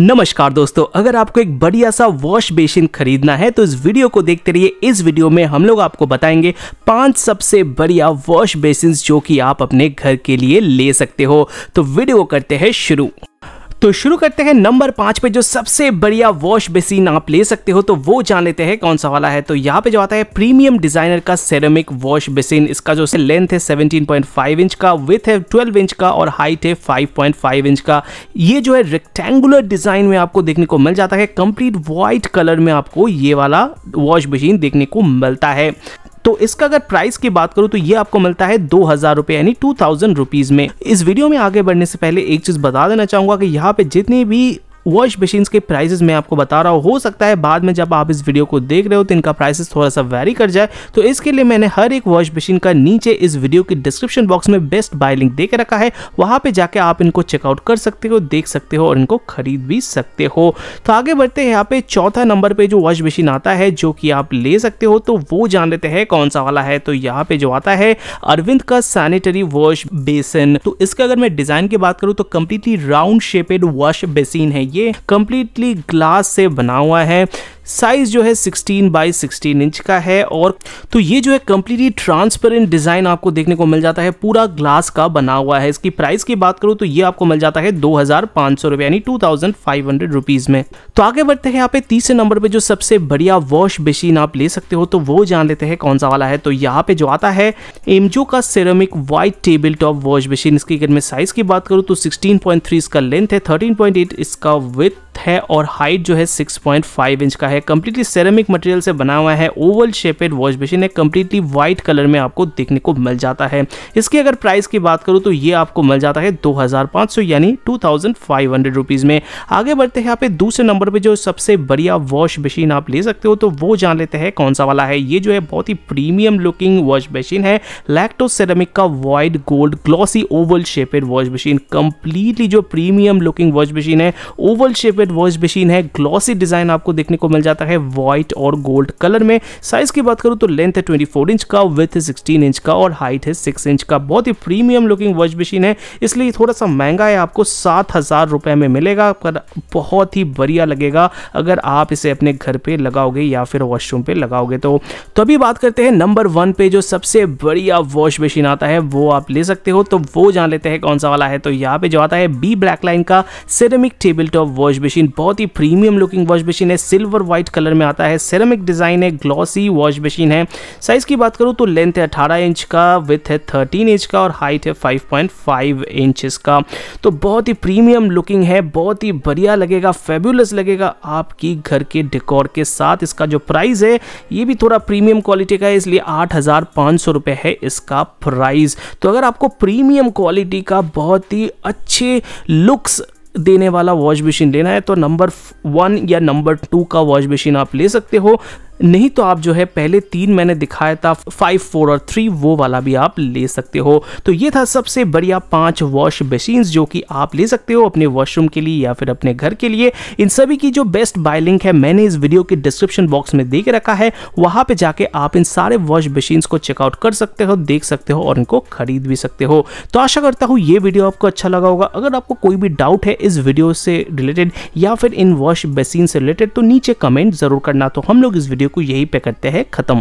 नमस्कार दोस्तों अगर आपको एक बढ़िया सा वॉश बेसिन खरीदना है तो इस वीडियो को देखते रहिए इस वीडियो में हम लोग आपको बताएंगे पांच सबसे बढ़िया वॉश बेसिन जो कि आप अपने घर के लिए ले सकते हो तो वीडियो करते हैं शुरू तो शुरू करते हैं नंबर पांच पे जो सबसे बढ़िया वॉश बेसिन आप ले सकते हो तो वो जान लेते हैं कौन सा वाला है तो यहाँ पे जो आता है प्रीमियम डिजाइनर का सेरेमिक वॉश बेसिन इसका जो लेंथ है फाइव इंच का विथ है ट्वेल्व इंच का और हाइट है फाइव इंच का ये जो है रेक्टेंगुलर डिजाइन में आपको देखने को मिल जाता है कंप्लीट व्हाइट कलर में आपको ये वाला वॉश मशीन देखने को मिलता है तो इसका अगर प्राइस की बात करूं तो ये आपको मिलता है दो हजार रुपए यानी टू थाउजेंड रुपीज में इस वीडियो में आगे बढ़ने से पहले एक चीज बता देना चाहूंगा कि यहाँ पे जितने भी वॉश मशीन के प्राइसेस मैं आपको बता रहा हूँ हो सकता है बाद में जब आप इस वीडियो को देख रहे हो तो इनका प्राइसेस थोड़ा सा वेरी कर जाए तो इसके लिए मैंने हर एक वॉश मशीन का नीचे इस वीडियो की डिस्क्रिप्शन बॉक्स में बेस्ट बाय लिंक दे रखा है वहाँ पर जाके आप इनको चेकआउट कर सकते हो देख सकते हो और इनको खरीद भी सकते हो तो आगे बढ़ते हैं यहाँ पे चौथा नंबर पर जो वॉश मशीन आता है जो कि आप ले सकते हो तो वो जान लेते हैं कौन सा वाला है तो यहाँ पे जो आता है अरविंद का सैनिटरी वॉश बेसिन तो इसका अगर मैं डिजाइन की बात करूँ तो completely round shaped wash basin है ये ये कम्प्लीटली ग्लास से बना हुआ है साइज जो है 16 बाई 16 इंच का है और तो ये जो है कम्प्लीटली ट्रांसपेरेंट डिज़ाइन आपको देखने को मिल जाता है पूरा ग्लास का बना हुआ है इसकी प्राइस की बात करूं तो ये आपको मिल जाता है दो हज़ार यानी टू थाउजेंड में तो आगे बढ़ते हैं यहाँ पे तीसरे नंबर पे जो सबसे बढ़िया वॉश मशीन आप ले सकते हो तो वो जान लेते हैं कौन सा वाला है तो यहाँ पे जो आता है एमजो का ceramic white table top wash machine इसकी अगर मैं साइज की बात करूँ तो थ्री इसका लेंथ है एट इसका विथ डेप्थ है और हाइट जो है 6.5 इंच का है कम्प्लीटली सेरेमिक मटेरियल से बना हुआ है ओवल शेपेड वॉश मशीन है कम्प्लीटली व्हाइट कलर में आपको देखने को मिल जाता है इसकी अगर प्राइस की बात करूँ तो ये आपको मिल जाता है दो यानी टू थाउजेंड में आगे बढ़ते हैं आप दूसरे नंबर पर जो सबसे बढ़िया वॉश मशीन आप ले सकते हो तो वो जान लेते हैं कौन सा वाला है ये जो है बहुत ही प्रीमियम लुकिंग वॉश मशीन है लैक्टो सेरेमिक का white gold glossy oval shaped wash machine completely जो प्रीमियम लुकिंग वॉश मशीन है oval shaped hand wash machine है ग्लॉसी डिजाइन आपको देखने को मिल जाता है व्हाइट और गोल्ड कलर में साइज की बात करूं तो लेंथ है 24 इंच का विथ है 16 इंच का और हाइट है सिक्स इंच का बहुत ही प्रीमियम लुकिंग वॉश मशीन है इसलिए थोड़ा सा महंगा है आपको सात हज़ार रुपये में मिलेगा पर बहुत ही बढ़िया लगेगा अगर आप इसे अपने घर पे लगाओगे या फिर वॉशरूम पे लगाओगे तो तो अभी बात करते हैं नंबर वन पे जो सबसे बढ़िया वॉश मशीन आता है वो आप ले सकते हो तो वो जान लेते हैं कौन सा वाला है तो यहाँ पे जो आता है बी ब्लैक लाइन का ceramic table top wash machine बहुत ही प्रीमियम लुकिंग वॉश मशीन है सिल्वर व्हाइट कलर में आता है सेरेमिक डिज़ाइन है ग्लॉसी वॉश मशीन है साइज़ की बात करूँ तो लेंथ है अठारह इंच का विथ है थर्टीन इंच का और हाइट है फाइव पॉइंट फाइव का तो बहुत ही प्रीमियम लुकिंग है बहुत ही बढ़िया लगेगा फेब्यूलस लगेगा आपकी घर के डेकोर के साथ इसका जो प्राइस है ये भी थोड़ा प्रीमियम क्वालिटी का है इसलिए आठ हज़ार पाँच सौ रुपये है इसका प्राइस तो अगर आपको प्रीमियम क्वालिटी का बहुत ही अच्छे लुक्स देने वाला वॉश मशीन लेना है तो नंबर वन या नंबर टू का वॉश मशीन आप ले सकते हो नहीं तो आप जो है पहले तीन मैंने दिखाया था फाइव फोर और थ्री वो वाला भी आप ले सकते हो तो ये था सबसे बढ़िया पांच वॉश मशीन जो कि आप ले सकते हो अपने वॉशरूम के लिए या फिर अपने घर के लिए इन सभी की जो बेस्ट बाय लिंक है मैंने इस वीडियो के डिस्क्रिप्शन बॉक्स में देख रखा है वहां पे जाके आप इन सारे वॉश मशीन को चेकआउट कर सकते हो देख सकते हो और इनको खरीद भी सकते हो तो आशा करता हूँ ये वीडियो आपको अच्छा लगा होगा अगर आपको कोई भी डाउट है इस वीडियो से रिलेटेड या फिर इन वॉश मशीन से रिलेटेड तो नीचे कमेंट जरूर करना तो हम लोग इस वीडियो वीडियो को यही पे करते हैं ख़त्म